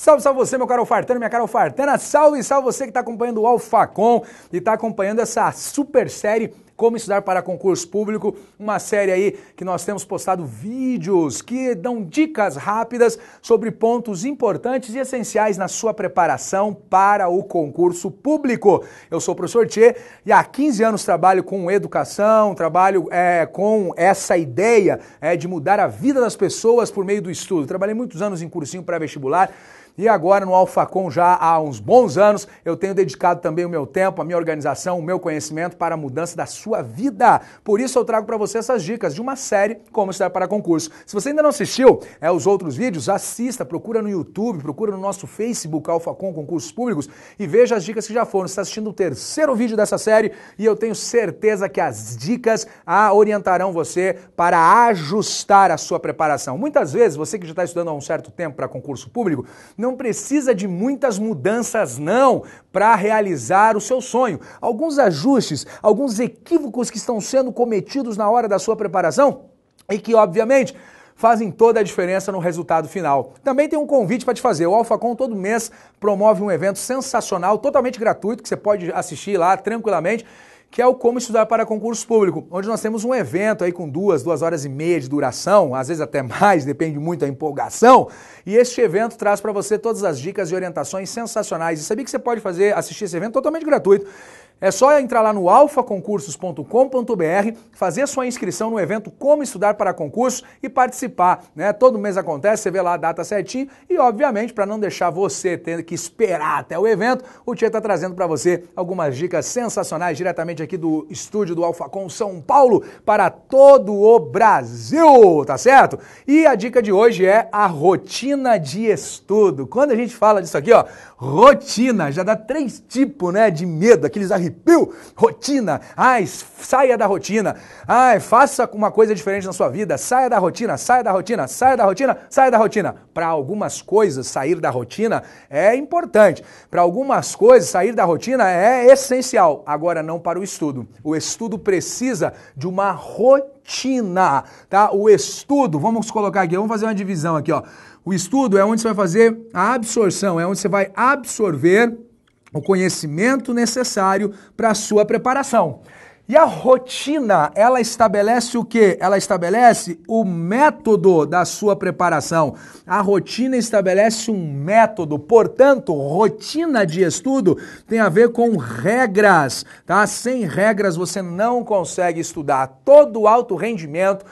Salve, salve você, meu caro Fartana, minha cara Fartana. Salve, salve você que está acompanhando o Alfacom e está acompanhando essa super série como Estudar para Concurso Público, uma série aí que nós temos postado vídeos que dão dicas rápidas sobre pontos importantes e essenciais na sua preparação para o concurso público. Eu sou o professor Tchê e há 15 anos trabalho com educação, trabalho é, com essa ideia é, de mudar a vida das pessoas por meio do estudo. Trabalhei muitos anos em cursinho pré-vestibular e agora no Alfacom, já há uns bons anos, eu tenho dedicado também o meu tempo, a minha organização, o meu conhecimento para a mudança da sua vida. Por isso eu trago para você essas dicas de uma série como estudar para concurso. Se você ainda não assistiu é, os outros vídeos, assista, procura no YouTube, procura no nosso Facebook Alfacom Concursos Públicos e veja as dicas que já foram. Você está assistindo o terceiro vídeo dessa série e eu tenho certeza que as dicas a ah, orientarão você para ajustar a sua preparação. Muitas vezes, você que já está estudando há um certo tempo para concurso público, não não precisa de muitas mudanças não para realizar o seu sonho. Alguns ajustes, alguns equívocos que estão sendo cometidos na hora da sua preparação e que obviamente fazem toda a diferença no resultado final. Também tem um convite para te fazer. O AlphaCon todo mês promove um evento sensacional, totalmente gratuito, que você pode assistir lá tranquilamente que é o Como Estudar para Concurso Público, onde nós temos um evento aí com duas, duas horas e meia de duração, às vezes até mais, depende muito da empolgação. E este evento traz para você todas as dicas e orientações sensacionais. E sabia que você pode fazer, assistir esse evento totalmente gratuito. É só entrar lá no alfaconcursos.com.br, fazer sua inscrição no evento Como Estudar para Concurso e participar. Né? Todo mês acontece, você vê lá a data certinho e, obviamente, para não deixar você tendo que esperar até o evento, o Tietchan está trazendo para você algumas dicas sensacionais diretamente aqui do estúdio do Alfacon São Paulo para todo o Brasil, tá certo? E a dica de hoje é a rotina de estudo. Quando a gente fala disso aqui, ó, rotina, já dá três tipos né, de medo, aqueles arrepios arrepio. Rotina. Ai, saia da rotina. Ai, faça uma coisa diferente na sua vida. Saia da rotina, saia da rotina, saia da rotina, saia da rotina. Para algumas coisas, sair da rotina é importante. Para algumas coisas, sair da rotina é essencial. Agora, não para o estudo. O estudo precisa de uma rotina, tá? O estudo, vamos colocar aqui, vamos fazer uma divisão aqui, ó. O estudo é onde você vai fazer a absorção, é onde você vai absorver o conhecimento necessário para a sua preparação. E a rotina, ela estabelece o quê? Ela estabelece o método da sua preparação. A rotina estabelece um método. Portanto, rotina de estudo tem a ver com regras, tá? Sem regras você não consegue estudar. Todo alto rendimento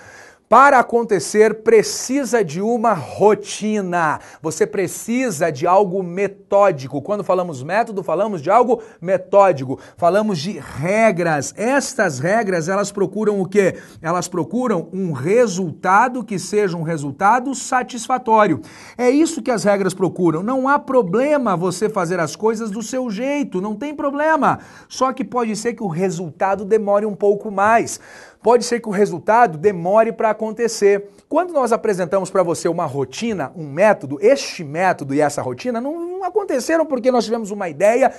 para acontecer, precisa de uma rotina. Você precisa de algo metódico. Quando falamos método, falamos de algo metódico. Falamos de regras. Estas regras, elas procuram o quê? Elas procuram um resultado que seja um resultado satisfatório. É isso que as regras procuram. Não há problema você fazer as coisas do seu jeito, não tem problema. Só que pode ser que o resultado demore um pouco mais pode ser que o resultado demore para acontecer. Quando nós apresentamos para você uma rotina, um método, este método e essa rotina não, não aconteceram porque nós tivemos uma ideia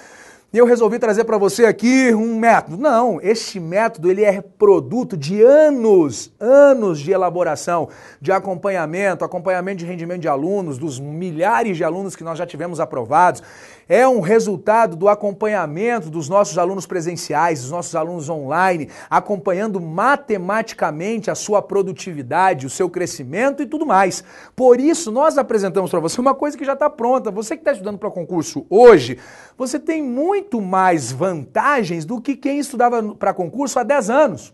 e eu resolvi trazer para você aqui um método. Não, este método ele é produto de anos, anos de elaboração, de acompanhamento, acompanhamento de rendimento de alunos, dos milhares de alunos que nós já tivemos aprovados é um resultado do acompanhamento dos nossos alunos presenciais, dos nossos alunos online, acompanhando matematicamente a sua produtividade, o seu crescimento e tudo mais. Por isso, nós apresentamos para você uma coisa que já está pronta. Você que está estudando para concurso hoje, você tem muito mais vantagens do que quem estudava para concurso há 10 anos.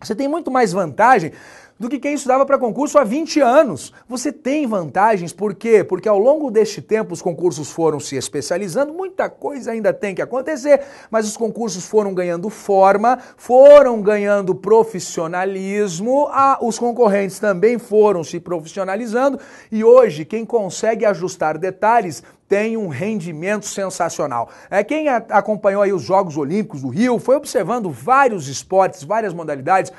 Você tem muito mais vantagem do que quem estudava para concurso há 20 anos. Você tem vantagens, por quê? Porque ao longo deste tempo os concursos foram se especializando, muita coisa ainda tem que acontecer, mas os concursos foram ganhando forma, foram ganhando profissionalismo, ah, os concorrentes também foram se profissionalizando e hoje quem consegue ajustar detalhes tem um rendimento sensacional. É quem acompanhou aí os Jogos Olímpicos do Rio, foi observando vários esportes, várias modalidades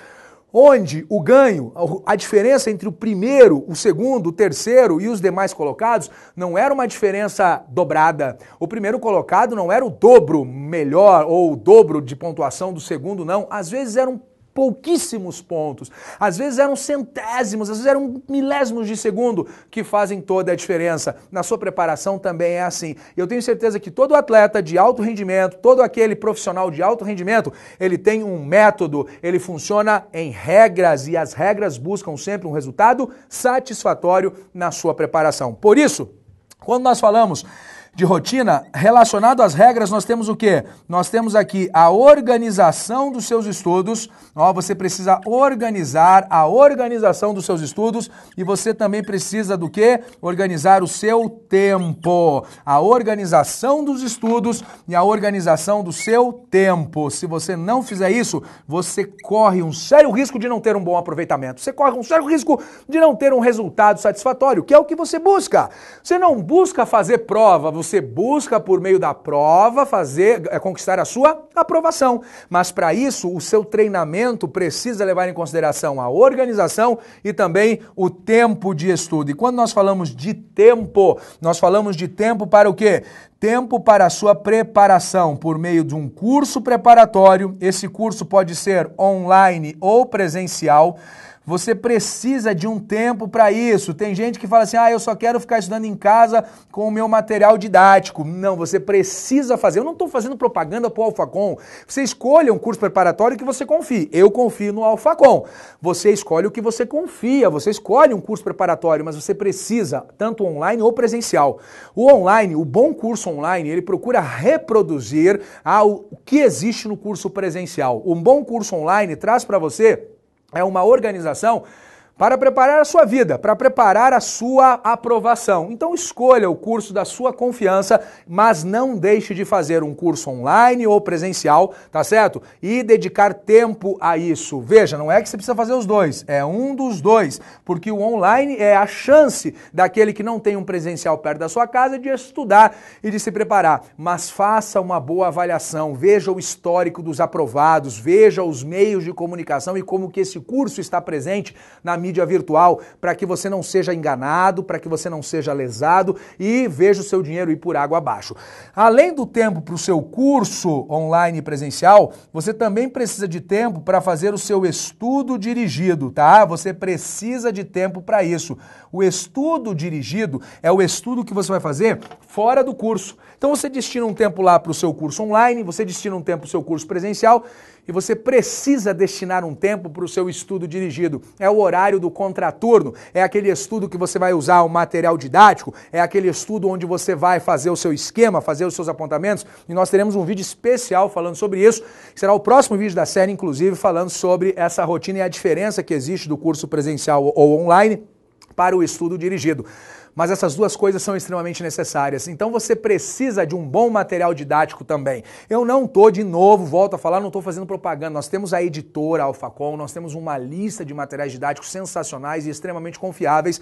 onde o ganho, a diferença entre o primeiro, o segundo, o terceiro e os demais colocados não era uma diferença dobrada. O primeiro colocado não era o dobro melhor ou o dobro de pontuação do segundo, não. Às vezes era um pouquíssimos pontos. Às vezes eram centésimos, às vezes eram milésimos de segundo que fazem toda a diferença. Na sua preparação também é assim. Eu tenho certeza que todo atleta de alto rendimento, todo aquele profissional de alto rendimento, ele tem um método, ele funciona em regras e as regras buscam sempre um resultado satisfatório na sua preparação. Por isso, quando nós falamos de rotina, relacionado às regras, nós temos o quê? Nós temos aqui a organização dos seus estudos. Ó, você precisa organizar a organização dos seus estudos e você também precisa do quê? Organizar o seu tempo. A organização dos estudos e a organização do seu tempo. Se você não fizer isso, você corre um sério risco de não ter um bom aproveitamento. Você corre um sério risco de não ter um resultado satisfatório, que é o que você busca. Você não busca fazer prova, você busca por meio da prova fazer é, conquistar a sua aprovação. Mas para isso, o seu treinamento precisa levar em consideração a organização e também o tempo de estudo. E quando nós falamos de tempo, nós falamos de tempo para o quê? Tempo para a sua preparação por meio de um curso preparatório. Esse curso pode ser online ou presencial. Você precisa de um tempo para isso. Tem gente que fala assim: ah, eu só quero ficar estudando em casa com o meu material didático. Não, você precisa fazer. Eu não estou fazendo propaganda para o Alfacom. Você escolhe um curso preparatório que você confie. Eu confio no Alfacom. Você escolhe o que você confia. Você escolhe um curso preparatório, mas você precisa, tanto online ou presencial. O online, o bom curso online, ele procura reproduzir ah, o que existe no curso presencial. Um bom curso online traz para você é uma organização para preparar a sua vida, para preparar a sua aprovação. Então escolha o curso da sua confiança, mas não deixe de fazer um curso online ou presencial, tá certo? E dedicar tempo a isso. Veja, não é que você precisa fazer os dois, é um dos dois, porque o online é a chance daquele que não tem um presencial perto da sua casa de estudar e de se preparar. Mas faça uma boa avaliação, veja o histórico dos aprovados, veja os meios de comunicação e como que esse curso está presente na minha mídia virtual para que você não seja enganado, para que você não seja lesado e veja o seu dinheiro ir por água abaixo. Além do tempo para o seu curso online presencial, você também precisa de tempo para fazer o seu estudo dirigido, tá? Você precisa de tempo para isso. O estudo dirigido é o estudo que você vai fazer fora do curso. Então você destina um tempo lá para o seu curso online, você destina um tempo para o seu curso presencial e você precisa destinar um tempo para o seu estudo dirigido. É o horário trabalho do contraturno, é aquele estudo que você vai usar o material didático, é aquele estudo onde você vai fazer o seu esquema, fazer os seus apontamentos, e nós teremos um vídeo especial falando sobre isso, será o próximo vídeo da série, inclusive, falando sobre essa rotina e a diferença que existe do curso presencial ou online para o estudo dirigido mas essas duas coisas são extremamente necessárias. Então você precisa de um bom material didático também. Eu não tô de novo, volto a falar, não tô fazendo propaganda. Nós temos a editora Alfacom, nós temos uma lista de materiais didáticos sensacionais e extremamente confiáveis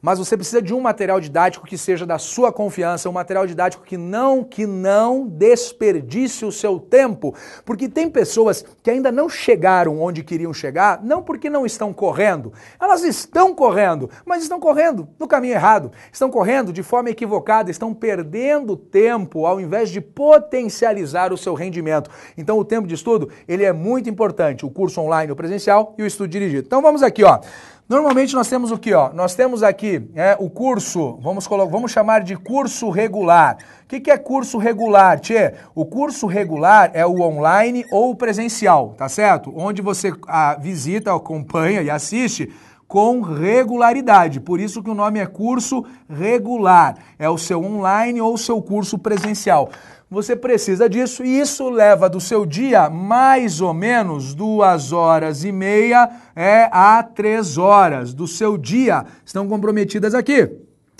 mas você precisa de um material didático que seja da sua confiança, um material didático que não que não desperdice o seu tempo, porque tem pessoas que ainda não chegaram onde queriam chegar, não porque não estão correndo. Elas estão correndo, mas estão correndo no caminho errado. Estão correndo de forma equivocada, estão perdendo tempo ao invés de potencializar o seu rendimento. Então o tempo de estudo, ele é muito importante, o curso online, o presencial e o estudo dirigido. Então vamos aqui, ó. Normalmente nós temos o que, ó? Nós temos aqui é, o curso, vamos, vamos chamar de curso regular. O que, que é curso regular, Tchê? O curso regular é o online ou o presencial, tá certo? Onde você a, visita, acompanha e assiste com regularidade. Por isso que o nome é curso regular. É o seu online ou o seu curso presencial você precisa disso e isso leva do seu dia mais ou menos duas horas e meia é, a três horas do seu dia. Estão comprometidas aqui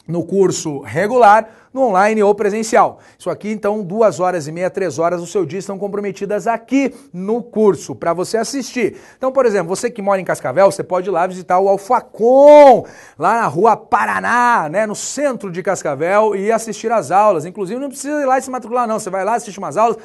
no curso regular no online ou presencial. Isso aqui, então, duas horas e meia, três horas do seu dia estão comprometidas aqui no curso para você assistir. Então, por exemplo, você que mora em Cascavel, você pode ir lá visitar o Alfacom, lá na rua Paraná, né, no centro de Cascavel, e assistir as aulas. Inclusive, não precisa ir lá e se matricular, não. Você vai lá, assiste umas aulas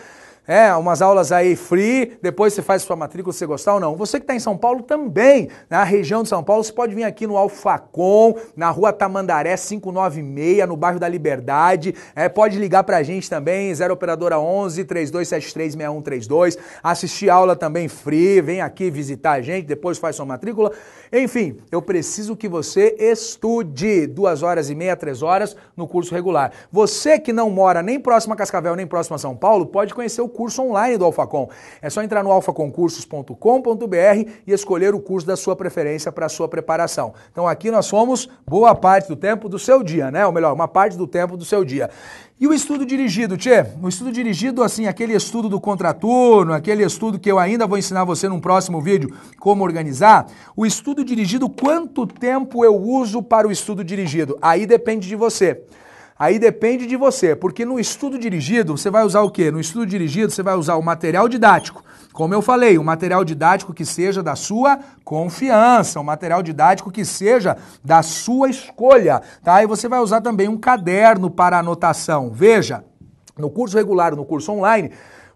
é, umas aulas aí free, depois você faz sua matrícula se você gostar ou não. Você que está em São Paulo também, na região de São Paulo, você pode vir aqui no Alfacom, na rua Tamandaré 596, no bairro da Liberdade. É, pode ligar para a gente também, 0 operadora 11 3273 6132. Assistir aula também free, vem aqui visitar a gente, depois faz sua matrícula. Enfim, eu preciso que você estude duas horas e meia, três horas no curso regular. Você que não mora nem próximo a Cascavel, nem próximo a São Paulo, pode conhecer o curso online do Alfacom. É só entrar no alfaconcursos.com.br e escolher o curso da sua preferência para a sua preparação. Então aqui nós somos boa parte do tempo do seu dia, né? Ou melhor, uma parte do tempo do seu dia. E o estudo dirigido, Tchê? O estudo dirigido, assim, aquele estudo do contraturno, aquele estudo que eu ainda vou ensinar você num próximo vídeo como organizar. O estudo dirigido, quanto tempo eu uso para o estudo dirigido? Aí depende de você. Aí depende de você, porque no estudo dirigido você vai usar o quê? No estudo dirigido você vai usar o material didático. Como eu falei, um material didático que seja da sua confiança, um material didático que seja da sua escolha, tá? E você vai usar também um caderno para anotação. Veja, no curso regular, no curso online,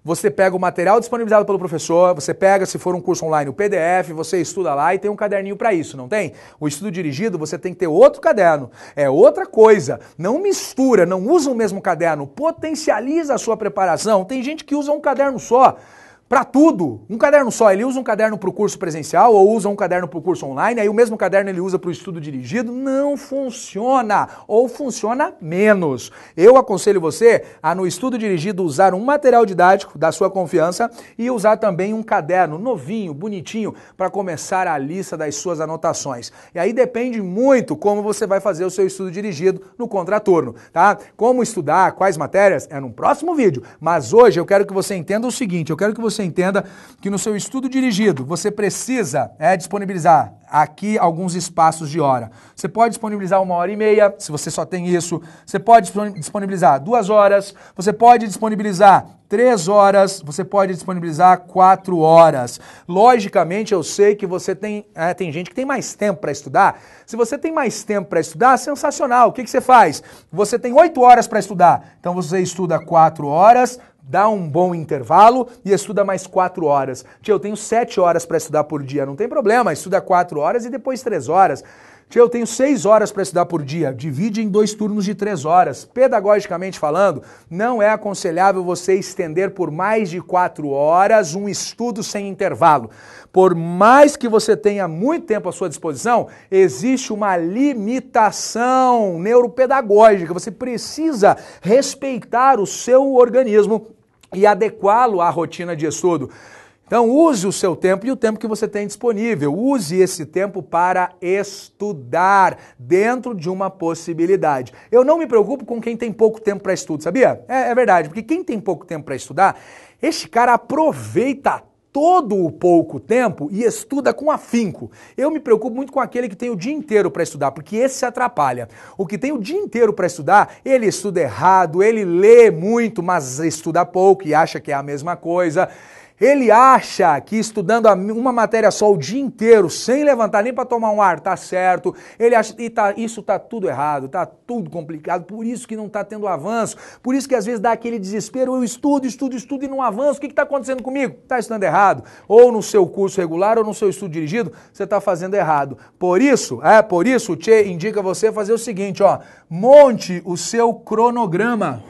você pega o material disponibilizado pelo professor, você pega, se for um curso online, o PDF, você estuda lá e tem um caderninho para isso, não tem? O estudo dirigido, você tem que ter outro caderno, é outra coisa. Não mistura, não usa o mesmo caderno, potencializa a sua preparação. Tem gente que usa um caderno só para tudo, um caderno só. Ele usa um caderno para o curso presencial ou usa um caderno para o curso online, aí o mesmo caderno ele usa para o estudo dirigido. Não funciona ou funciona menos. Eu aconselho você a, no estudo dirigido, usar um material didático da sua confiança e usar também um caderno novinho, bonitinho, para começar a lista das suas anotações. E aí depende muito como você vai fazer o seu estudo dirigido no contraturno, tá? Como estudar, quais matérias, é num próximo vídeo. Mas hoje eu quero que você entenda o seguinte: eu quero que você você entenda que no seu estudo dirigido você precisa é, disponibilizar aqui alguns espaços de hora. Você pode disponibilizar uma hora e meia, se você só tem isso. Você pode disponibilizar duas horas. Você pode disponibilizar três horas. Você pode disponibilizar quatro horas. Logicamente, eu sei que você tem, é, tem gente que tem mais tempo para estudar. Se você tem mais tempo para estudar, sensacional. O que, que você faz? Você tem oito horas para estudar. Então você estuda quatro horas dá um bom intervalo e estuda mais quatro horas. Tia, eu tenho sete horas para estudar por dia, não tem problema, estuda quatro horas e depois três horas. Tia, eu tenho seis horas para estudar por dia, divide em dois turnos de três horas. Pedagogicamente falando, não é aconselhável você estender por mais de quatro horas um estudo sem intervalo. Por mais que você tenha muito tempo à sua disposição, existe uma limitação neuropedagógica. Você precisa respeitar o seu organismo e adequá-lo à rotina de estudo. Então, use o seu tempo e o tempo que você tem disponível. Use esse tempo para estudar dentro de uma possibilidade. Eu não me preocupo com quem tem pouco tempo para estudo, sabia? É, é, verdade, porque quem tem pouco tempo para estudar, este cara aproveita todo o pouco tempo e estuda com afinco. Eu me preocupo muito com aquele que tem o dia inteiro para estudar, porque esse se atrapalha. O que tem o dia inteiro para estudar, ele estuda errado, ele lê muito, mas estuda pouco e acha que é a mesma coisa. Ele acha que estudando uma matéria só o dia inteiro, sem levantar nem para tomar um ar, tá certo. Ele acha e tá, isso tá tudo errado, tá tudo complicado, por isso que não tá tendo avanço, por isso que às vezes dá aquele desespero, eu estudo, estudo, estudo e não avanço. O que está acontecendo comigo? Tá estudando errado. Ou no seu curso regular ou no seu estudo dirigido, você está fazendo errado. Por isso, é, por isso o Tchê indica você fazer o seguinte, ó, monte o seu cronograma.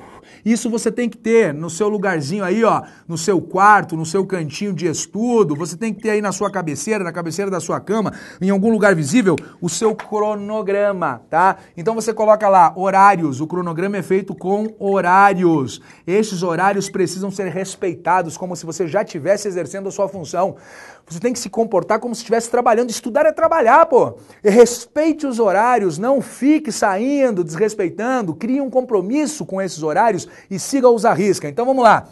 Isso você tem que ter no seu lugarzinho aí, ó, no seu quarto, no seu cantinho de estudo, você tem que ter aí na sua cabeceira, na cabeceira da sua cama, em algum lugar visível, o seu cronograma, tá? Então você coloca lá horários, o cronograma é feito com horários. esses horários precisam ser respeitados como se você já estivesse exercendo a sua função. Você tem que se comportar como se estivesse trabalhando. Estudar é trabalhar, pô. Respeite os horários, não fique saindo, desrespeitando. Crie um compromisso com esses horários horários e siga-os à risca. Então vamos lá.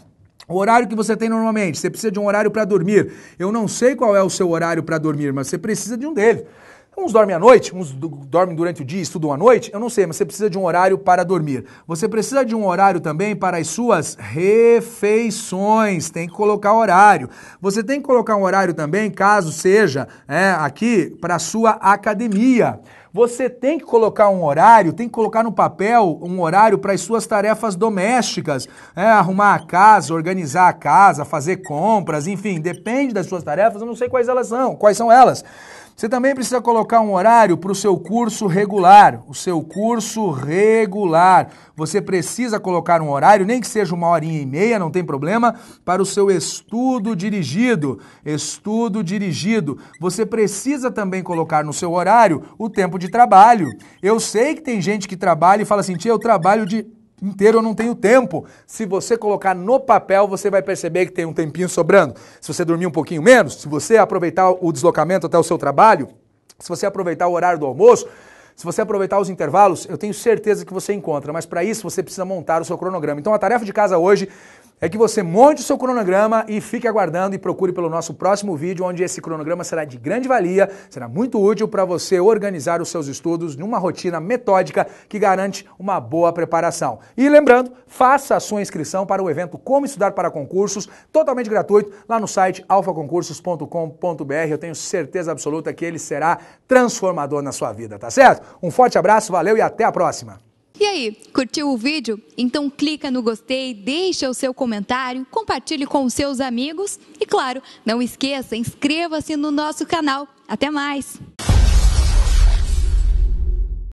O horário que você tem normalmente, você precisa de um horário para dormir. Eu não sei qual é o seu horário para dormir, mas você precisa de um deles. Uns dormem à noite, uns dormem durante o dia, estudam à noite, eu não sei, mas você precisa de um horário para dormir. Você precisa de um horário também para as suas refeições, tem que colocar horário. Você tem que colocar um horário também, caso seja é, aqui, para a sua academia. Você tem que colocar um horário, tem que colocar no papel um horário para as suas tarefas domésticas, é, arrumar a casa, organizar a casa, fazer compras, enfim, depende das suas tarefas, eu não sei quais elas são, quais são elas. Você também precisa colocar um horário para o seu curso regular. O seu curso regular. Você precisa colocar um horário, nem que seja uma horinha e meia, não tem problema, para o seu estudo dirigido. Estudo dirigido. Você precisa também colocar no seu horário o tempo de trabalho. Eu sei que tem gente que trabalha e fala assim, tia, eu trabalho de inteiro eu não tenho tempo. Se você colocar no papel, você vai perceber que tem um tempinho sobrando. Se você dormir um pouquinho menos, se você aproveitar o deslocamento até o seu trabalho, se você aproveitar o horário do almoço, se você aproveitar os intervalos, eu tenho certeza que você encontra, mas para isso você precisa montar o seu cronograma. Então a tarefa de casa hoje é que você monte o seu cronograma e fique aguardando e procure pelo nosso próximo vídeo, onde esse cronograma será de grande valia, será muito útil para você organizar os seus estudos numa rotina metódica que garante uma boa preparação. E lembrando, faça a sua inscrição para o evento Como Estudar para Concursos, totalmente gratuito, lá no site alfaconcursos.com.br. Eu tenho certeza absoluta que ele será transformador na sua vida, tá certo? Um forte abraço, valeu e até a próxima! E aí, curtiu o vídeo? Então clica no gostei, deixa o seu comentário, compartilhe com os seus amigos e claro, não esqueça, inscreva-se no nosso canal. Até mais!